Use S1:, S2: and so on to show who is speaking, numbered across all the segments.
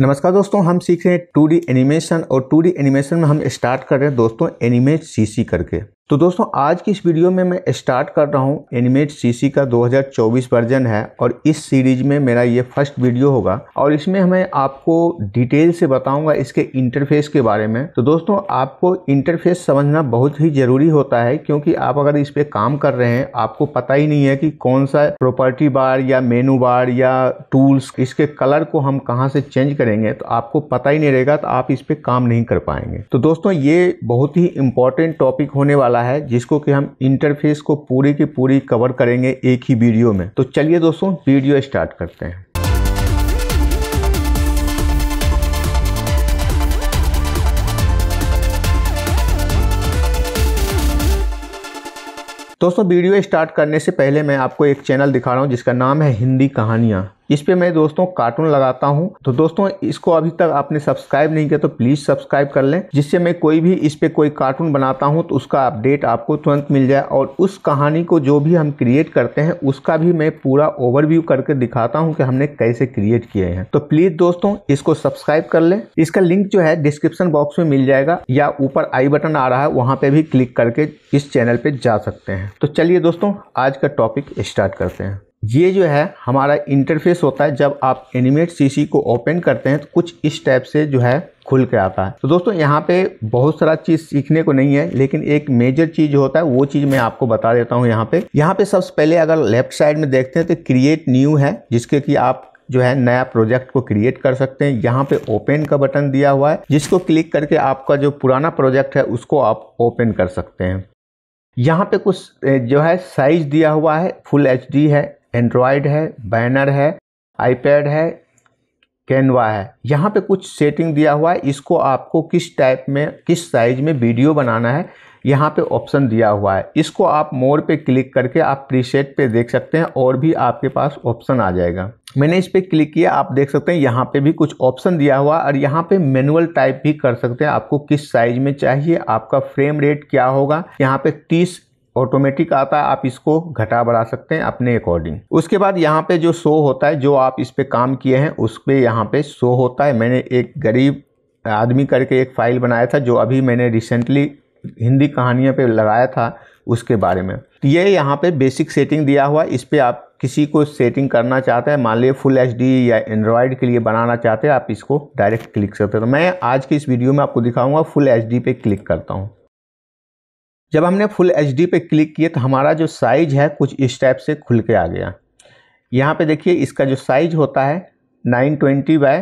S1: नमस्कार दोस्तों हम सीख रहे हैं टू एनिमेशन और टू एनिमेशन में हम स्टार्ट कर रहे हैं दोस्तों एनिमेट सीसी करके तो दोस्तों आज की इस वीडियो में मैं स्टार्ट कर रहा हूँ एनिमेट सीसी का 2024 वर्जन है और इस सीरीज में मेरा ये फर्स्ट वीडियो होगा और इसमें हमें आपको डिटेल से बताऊंगा इसके इंटरफेस के बारे में तो दोस्तों आपको इंटरफेस समझना बहुत ही ज़रूरी होता है क्योंकि आप अगर इस पर काम कर रहे हैं आपको पता ही नहीं है कि कौन सा प्रॉपर्टी बार या मेनू बार या टूल्स इसके कलर को हम कहाँ से चेंज करेंगे तो आपको पता ही नहीं रहेगा तो आप इस पर काम नहीं कर पाएंगे तो दोस्तों ये बहुत ही इंपॉर्टेंट टॉपिक होने वाला वाला है जिसको कि हम इंटरफेस को पूरी की पूरी कवर करेंगे एक ही वीडियो में तो चलिए दोस्तों वीडियो स्टार्ट करते हैं दोस्तों वीडियो स्टार्ट करने से पहले मैं आपको एक चैनल दिखा रहा हूँ जिसका नाम है हिंदी कहानियाँ इस पर मैं दोस्तों कार्टून लगाता हूँ तो दोस्तों इसको अभी तक आपने सब्सक्राइब नहीं किया तो प्लीज़ सब्सक्राइब कर लें जिससे मैं कोई भी इस पर कोई कार्टून बनाता हूँ तो उसका अपडेट आपको तुरंत मिल जाए और उस कहानी को जो भी हम क्रिएट करते हैं उसका भी मैं पूरा ओवरव्यू करके दिखाता हूँ कि हमने कैसे क्रिएट किए हैं तो प्लीज़ दोस्तों इसको सब्सक्राइब कर लें इसका लिंक जो है डिस्क्रिप्शन बॉक्स में मिल जाएगा या ऊपर आई बटन आ रहा है वहां पर भी क्लिक करके इस चैनल पर जा सकते हैं तो चलिए दोस्तों आज का टॉपिक स्टार्ट करते हैं ये जो है हमारा इंटरफेस होता है जब आप एनिमेट सीसी को ओपन करते हैं तो कुछ इस टाइप से जो है खुल के आता है तो दोस्तों यहाँ पे बहुत सारा चीज़ सीखने को नहीं है लेकिन एक मेजर चीज़ होता है वो चीज़ मैं आपको बता देता हूँ यहाँ पे यहाँ पे सबसे पहले अगर लेफ्ट साइड में देखते हैं तो क्रिएट न्यू है जिसके कि आप जो है नया प्रोजेक्ट को क्रिएट कर सकते हैं यहाँ पे ओपन का बटन दिया हुआ है जिसको क्लिक करके आपका जो पुराना प्रोजेक्ट है उसको आप ओपन कर सकते हैं यहाँ पे कुछ जो है साइज दिया हुआ है फुल एच है एंड्रॉयड है बैनर है आईपैड है कैनवा है यहाँ पे कुछ सेटिंग दिया हुआ है इसको आपको किस टाइप में किस साइज में वीडियो बनाना है यहाँ पे ऑप्शन दिया हुआ है इसको आप मोर पे क्लिक करके आप प्रीसेट पे देख सकते हैं और भी आपके पास ऑप्शन आ जाएगा मैंने इस पर क्लिक किया आप देख सकते हैं यहाँ पे भी कुछ ऑप्शन दिया हुआ और यहाँ पे मैनुअल टाइप भी कर सकते हैं आपको किस साइज में चाहिए आपका फ्रेम रेट क्या होगा यहाँ पे तीस ऑटोमेटिक आता है आप इसको घटा बढ़ा सकते हैं अपने अकॉर्डिंग उसके बाद यहाँ पे जो शो होता है जो आप इस पर काम किए हैं उस पर यहाँ पे शो होता है मैंने एक गरीब आदमी करके एक फ़ाइल बनाया था जो अभी मैंने रिसेंटली हिंदी कहानियों पे लगाया था उसके बारे में ये यहाँ पे बेसिक सेटिंग दिया हुआ इस पर आप किसी को सेटिंग करना चाहते हैं मान लीजिए फुल एच या एंड्रॉयड के लिए बनाना चाहते हैं आप इसको डायरेक्ट क्लिक करते हैं तो मैं आज के इस वीडियो में आपको दिखाऊँगा फुल एच पे क्लिक करता हूँ जब हमने फुल एच पे क्लिक किए तो हमारा जो साइज है कुछ इस टाइप से खुल के आ गया यहाँ पे देखिए इसका जो साइज होता है 920 ट्वेंटी बाय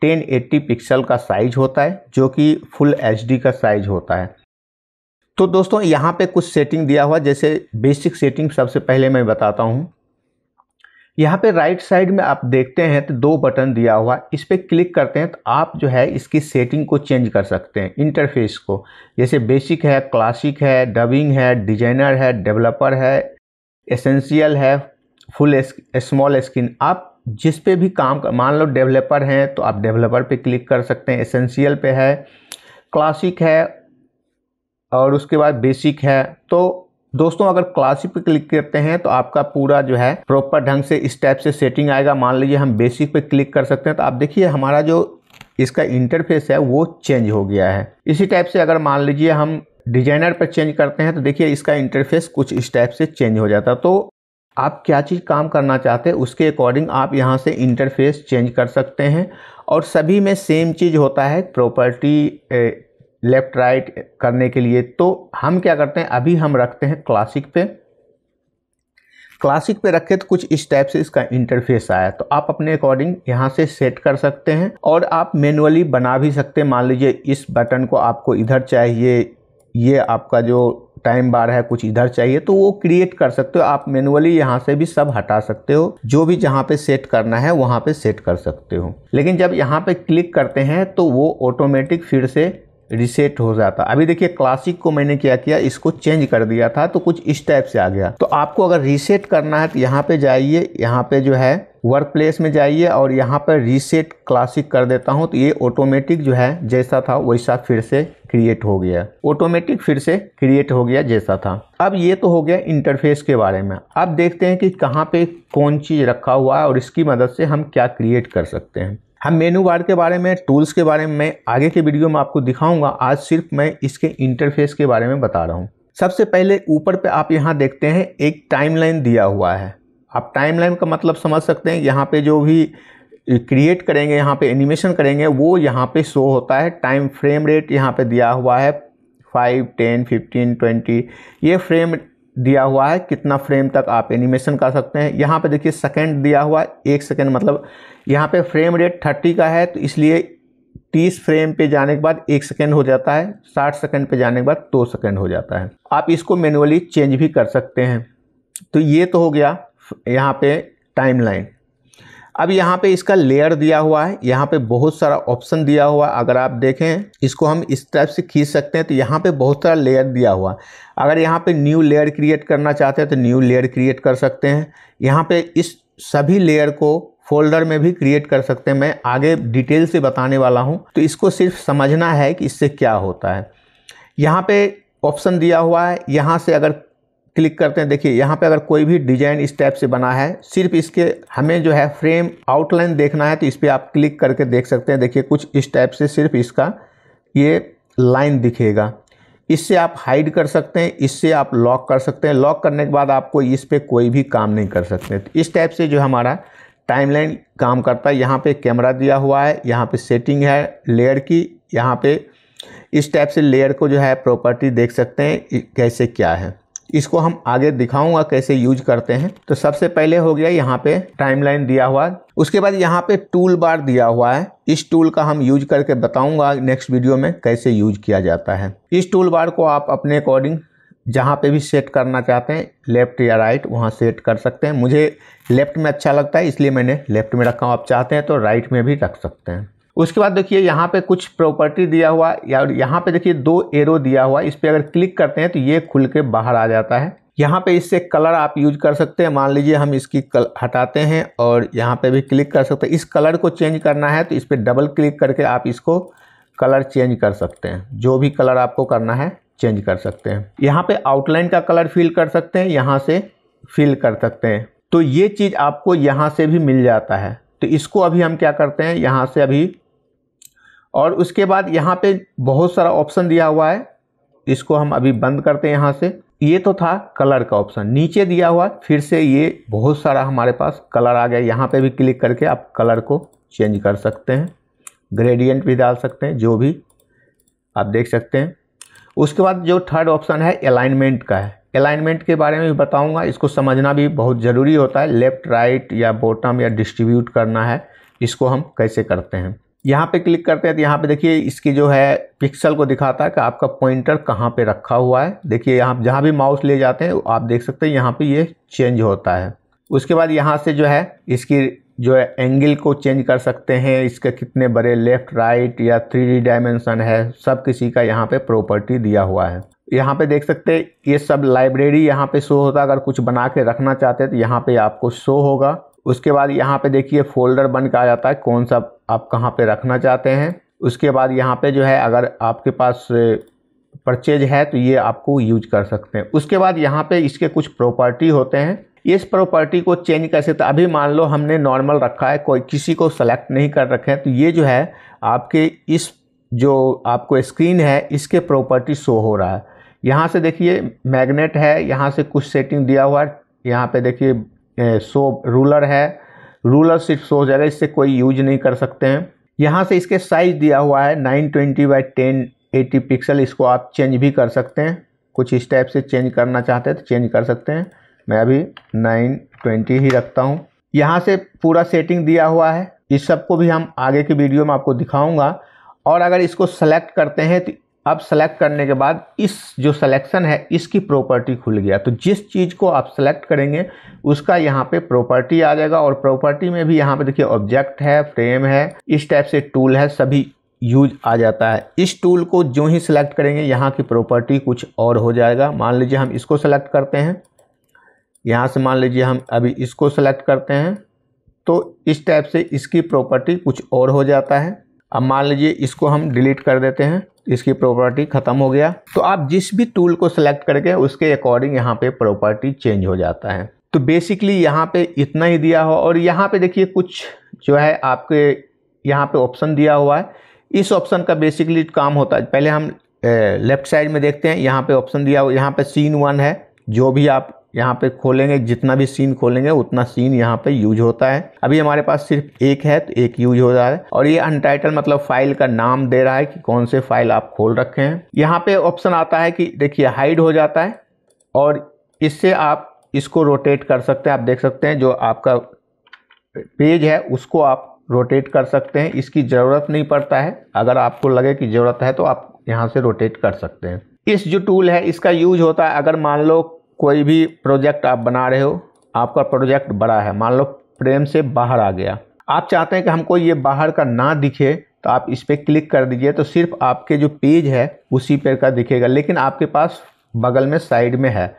S1: टेन पिक्सल का साइज होता है जो कि फुल एच का साइज होता है तो दोस्तों यहाँ पे कुछ सेटिंग दिया हुआ जैसे बेसिक सेटिंग सबसे पहले मैं बताता हूँ यहाँ पे राइट साइड में आप देखते हैं तो दो बटन दिया हुआ इस पर क्लिक करते हैं तो आप जो है इसकी सेटिंग को चेंज कर सकते हैं इंटरफेस को जैसे बेसिक है क्लासिक है डबिंग है डिजाइनर है डेवलपर है एसेंशियल है फुल स्मॉल स्क्रीन आप जिस पे भी काम कर मान लो डेवलपर हैं तो आप डेवलपर पे क्लिक कर सकते हैं एसेंशियल पे है क्लासिक है और उसके बाद बेसिक है तो दोस्तों अगर क्लासिक पे क्लिक करते हैं तो आपका पूरा जो है प्रॉपर ढंग से इस टाइप से सेटिंग आएगा मान लीजिए हम बेसिक पे क्लिक कर सकते हैं तो आप देखिए हमारा जो इसका इंटरफेस है वो चेंज हो गया है इसी टाइप से अगर मान लीजिए हम डिजाइनर पर चेंज करते हैं तो देखिए इसका इंटरफेस कुछ इस टाइप से चेंज हो जाता तो आप क्या चीज़ काम करना चाहते हैं उसके अकॉर्डिंग आप यहाँ से इंटरफेस चेंज कर सकते हैं और सभी में सेम चीज़ होता है प्रॉपर्टी लेफ़्ट राइट करने के लिए तो हम क्या करते हैं अभी हम रखते हैं क्लासिक पे क्लासिक पे रखे तो कुछ इस टाइप से इसका इंटरफेस आया तो आप अपने अकॉर्डिंग यहाँ से सेट कर सकते हैं और आप मैनुअली बना भी सकते हैं मान लीजिए इस बटन को आपको इधर चाहिए ये आपका जो टाइम बार है कुछ इधर चाहिए तो वो क्रिएट कर सकते हो आप मैनुअली यहाँ से भी सब हटा सकते हो जो भी जहाँ पे सेट करना है वहाँ पे सेट कर सकते हो लेकिन जब यहाँ पे क्लिक करते हैं तो वो ऑटोमेटिक फिर से रिसेट हो जाता अभी देखिए क्लासिक को मैंने क्या किया इसको चेंज कर दिया था तो कुछ इस टाइप से आ गया तो आपको अगर रिसेट करना है तो यहाँ पे जाइए यहाँ पे जो है वर्क प्लेस में जाइए और यहाँ पर रीसेट क्लासिक कर देता हूँ तो ये ऑटोमेटिक जो है जैसा था वैसा फिर से क्रिएट हो गया ऑटोमेटिक फिर से क्रिएट हो गया जैसा था अब ये तो हो गया इंटरफेस के बारे में अब देखते हैं कि कहाँ पे कौन चीज़ रखा हुआ है और इसकी मदद से हम क्या क्रिएट कर सकते हैं हम मेनू बार के बारे में टूल्स के बारे में आगे के वीडियो में आपको दिखाऊंगा आज सिर्फ मैं इसके इंटरफेस के बारे में बता रहा हूँ सबसे पहले ऊपर पे आप यहाँ देखते हैं एक टाइमलाइन दिया हुआ है आप टाइमलाइन का मतलब समझ सकते हैं यहाँ पे जो भी क्रिएट करेंगे यहाँ पे एनिमेशन करेंगे वो यहाँ पे शो होता है टाइम फ्रेम रेट यहाँ पे दिया हुआ है फाइव टेन फिफ्टीन ट्वेंटी ये फ्रेम दिया हुआ है कितना फ्रेम तक आप एनिमेशन कर सकते हैं यहाँ पे देखिए सेकंड दिया हुआ है एक सेकंड मतलब यहाँ पे फ्रेम रेट थर्टी का है तो इसलिए तीस फ्रेम पे जाने के बाद एक सेकेंड हो जाता है साठ सेकेंड पे जाने के बाद दो सेकेंड हो जाता है आप इसको मैनुअली चेंज भी कर सकते हैं तो ये तो हो गया यहाँ पे टाइमलाइन अब यहाँ पे इसका लेयर दिया हुआ है यहाँ पे बहुत सारा ऑप्शन दिया हुआ है अगर आप देखें इसको हम इस टाइप से खींच सकते हैं तो यहाँ पे बहुत सारा लेयर दिया हुआ है अगर यहाँ पे न्यू लेयर क्रिएट करना चाहते हैं तो न्यू लेयर क्रिएट कर सकते हैं यहाँ पे इस सभी लेयर को फोल्डर में भी क्रिएट कर सकते हैं मैं आगे डिटेल से बताने वाला हूँ तो इसको सिर्फ समझना है कि इससे क्या होता है यहाँ पर ऑप्शन दिया हुआ है यहाँ से अगर क्लिक करते हैं देखिए यहाँ पे अगर कोई भी डिजाइन इस टाइप से बना है सिर्फ इसके हमें जो है फ्रेम आउटलाइन देखना है तो इस पर आप क्लिक करके देख सकते हैं देखिए कुछ इस टाइप से सिर्फ इसका ये लाइन दिखेगा इससे आप हाइड कर सकते हैं इससे आप लॉक कर सकते हैं लॉक करने के बाद आपको इस पर कोई भी काम नहीं कर सकते तो इस टाइप से जो हमारा टाइमलाइन काम करता है यहाँ पे कैमरा दिया हुआ है यहाँ पे सेटिंग है लेयर की यहाँ पे इस टाइप से लेयर को जो है प्रॉपर्टी देख सकते हैं कैसे क्या है इसको हम आगे दिखाऊंगा कैसे यूज करते हैं तो सबसे पहले हो गया यहाँ पे टाइमलाइन दिया हुआ उसके बाद यहाँ पे टूल बार दिया हुआ है इस टूल का हम यूज करके बताऊंगा नेक्स्ट वीडियो में कैसे यूज किया जाता है इस टूल बार को आप अपने अकॉर्डिंग जहाँ पे भी सेट करना चाहते हैं लेफ़्ट या राइट वहाँ सेट कर सकते हैं मुझे लेफ़्ट में अच्छा लगता है इसलिए मैंने लेफ़्ट में रखा हूँ आप चाहते हैं तो राइट में भी रख सकते हैं उसके बाद देखिए यहाँ पे कुछ प्रॉपर्टी दिया हुआ या यहाँ पे देखिए दो एरो दिया हुआ इस पर अगर क्लिक करते हैं तो ये खुल के बाहर आ जाता है यहाँ पे इससे कलर आप यूज कर सकते हैं मान लीजिए हम इसकी कल हटाते हैं और यहाँ पे भी क्लिक कर सकते हैं इस कलर को चेंज करना है तो इस पर डबल क्लिक करके आप इसको कलर चेंज कर सकते हैं जो भी कलर आपको करना है चेंज कर सकते हैं यहाँ पर आउटलाइन का कलर फिल कर सकते हैं यहाँ से फिल कर सकते हैं तो ये चीज़ आपको यहाँ से भी मिल जाता है तो इसको अभी हम क्या करते हैं यहाँ से अभी और उसके बाद यहाँ पे बहुत सारा ऑप्शन दिया हुआ है इसको हम अभी बंद करते हैं यहाँ से ये तो था कलर का ऑप्शन नीचे दिया हुआ फिर से ये बहुत सारा हमारे पास कलर आ गया यहाँ पे भी क्लिक करके आप कलर को चेंज कर सकते हैं ग्रेडियंट भी डाल सकते हैं जो भी आप देख सकते हैं उसके बाद जो थर्ड ऑप्शन है अलाइनमेंट का है अलाइनमेंट के बारे में भी बताऊँगा इसको समझना भी बहुत ज़रूरी होता है लेफ़्ट राइट या बॉटम या डिस्ट्रीब्यूट करना है इसको हम कैसे करते हैं यहाँ पे क्लिक करते हैं तो यहाँ पे देखिए इसकी जो है पिक्सल को दिखाता है कि आपका पॉइंटर कहाँ पे रखा हुआ है देखिए यहाँ जहाँ भी माउस ले जाते हैं आप देख सकते हैं यहाँ पे ये चेंज होता है उसके बाद यहाँ से जो है इसकी जो है एंगल को चेंज कर सकते हैं इसके कितने बड़े लेफ़्ट राइट या थ्री डायमेंशन है सब किसी का यहाँ पे प्रॉपर्टी दिया हुआ है यहाँ पे देख सकते हैं ये सब लाइब्रेरी यहाँ पे शो होता अगर कुछ बना के रखना चाहते हैं तो यहाँ पे आपको शो होगा उसके बाद यहाँ पे देखिए फोल्डर बन के आ जाता है कौन सा आप कहाँ पे रखना चाहते हैं उसके बाद यहाँ पे जो है अगर आपके पास परचेज है तो ये आपको यूज कर सकते हैं उसके बाद यहाँ पे इसके कुछ प्रॉपर्टी होते हैं इस प्रॉपर्टी को चेंज कर सकते तो अभी मान लो हमने नॉर्मल रखा है कोई किसी को सेलेक्ट नहीं कर रखे हैं तो ये जो है आपके इस जो आपको स्क्रीन है इसके प्रॉपर्टी शो हो रहा है यहाँ से देखिए मैग्नेट है यहाँ से कुछ सेटिंग दिया हुआ है यहाँ पे देखिए शो रूलर है रूलर सिर्फ सो हो जाएगा इससे कोई यूज नहीं कर सकते हैं यहाँ से इसके साइज़ दिया हुआ है nine twenty by ten eighty pixel इसको आप चेंज भी कर सकते हैं कुछ इस टाइप से चेंज करना चाहते हैं तो चेंज कर सकते हैं मैं अभी नाइन ट्वेंटी ही रखता हूँ यहाँ से पूरा सेटिंग दिया हुआ है इस सब को भी हम आगे की वीडियो में आपको दिखाऊँगा और अगर इसको सेलेक्ट करते हैं तो अब सेलेक्ट करने के बाद इस जो सिलेक्शन है इसकी प्रॉपर्टी खुल गया तो जिस चीज़ को आप सेलेक्ट करेंगे उसका यहाँ पे प्रॉपर्टी आ जाएगा और प्रॉपर्टी में भी यहाँ पे देखिए ऑब्जेक्ट है फ्रेम है इस टाइप से टूल है सभी यूज आ जाता है इस टूल को जो ही सिलेक्ट करेंगे यहाँ की प्रॉपर्टी कुछ और हो जाएगा मान लीजिए हम इसको सेलेक्ट करते हैं यहाँ से मान लीजिए हम अभी इसको सेलेक्ट करते हैं तो इस टाइप से इसकी प्रॉपर्टी कुछ और हो जाता है अब मान लीजिए इसको हम डिलीट कर देते हैं इसकी प्रॉपर्टी ख़त्म हो गया तो आप जिस भी टूल को सेलेक्ट करके उसके अकॉर्डिंग यहाँ पे प्रॉपर्टी चेंज हो जाता है तो बेसिकली यहाँ पे इतना ही दिया हो और यहाँ पे देखिए कुछ जो है आपके यहाँ पे ऑप्शन दिया हुआ है इस ऑप्शन का बेसिकली काम होता है पहले हम लेफ़्ट साइड में देखते हैं यहाँ पे ऑप्शन दिया हुआ यहाँ पे सीन वन है जो भी आप यहाँ पे खोलेंगे जितना भी सीन खोलेंगे उतना सीन यहाँ पे यूज होता है अभी हमारे पास सिर्फ एक है तो एक यूज हो रहा है और ये अनटाइटल मतलब फाइल का नाम दे रहा है कि कौन से फाइल आप खोल रखे हैं यहाँ पे ऑप्शन आता है कि देखिए हाइड हो जाता है और इससे आप इसको रोटेट कर सकते हैं आप देख सकते हैं जो आपका पेज है उसको आप रोटेट कर सकते हैं इसकी ज़रूरत नहीं पड़ता है अगर आपको लगे कि ज़रूरत है तो आप यहाँ से रोटेट कर सकते हैं इस जो टूल है इसका यूज होता है अगर मान लो कोई भी प्रोजेक्ट आप बना रहे हो आपका प्रोजेक्ट बड़ा है मान लो फ्रेम से बाहर आ गया आप चाहते हैं कि हमको ये बाहर का ना दिखे तो आप इस पर क्लिक कर दीजिए तो सिर्फ आपके जो पेज है उसी पर का दिखेगा लेकिन आपके पास बगल में साइड में है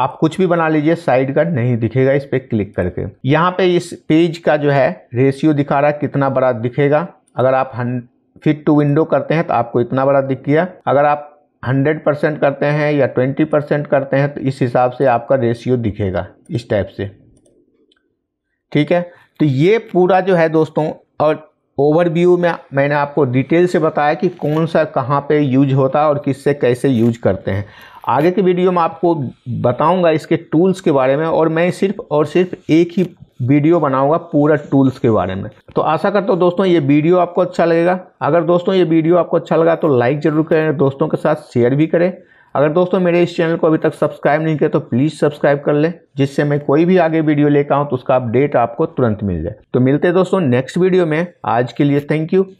S1: आप कुछ भी बना लीजिए साइड का नहीं दिखेगा इस पर क्लिक करके यहाँ पे इस पेज का जो है रेशियो दिखा रहा है कितना बड़ा दिखेगा अगर आप हन फिट टू विंडो करते हैं तो आपको इतना बड़ा दिख गया अगर आप हंड्रेड परसेंट करते हैं या ट्वेंटी परसेंट करते हैं तो इस हिसाब से आपका रेशियो दिखेगा इस टाइप से ठीक है तो ये पूरा जो है दोस्तों और ओवरव्यू में मैंने आपको डिटेल से बताया कि कौन सा कहाँ पे यूज होता है और किससे कैसे यूज करते हैं आगे के वीडियो में आपको बताऊंगा इसके टूल्स के बारे में और मैं सिर्फ और सिर्फ एक ही वीडियो बनाऊंगा पूरा टूल्स के बारे में तो आशा करता हूँ दोस्तों ये वीडियो आपको अच्छा लगेगा अगर दोस्तों ये वीडियो आपको अच्छा लगा तो लाइक ज़रूर करें दोस्तों के साथ शेयर भी करें अगर दोस्तों मेरे इस चैनल को अभी तक सब्सक्राइब नहीं किया तो प्लीज़ सब्सक्राइब कर लें जिससे मैं कोई भी आगे वीडियो लेकर आऊँ तो उसका अपडेट आपको तुरंत मिल जाए तो मिलते हैं दोस्तों नेक्स्ट वीडियो में आज के लिए थैंक यू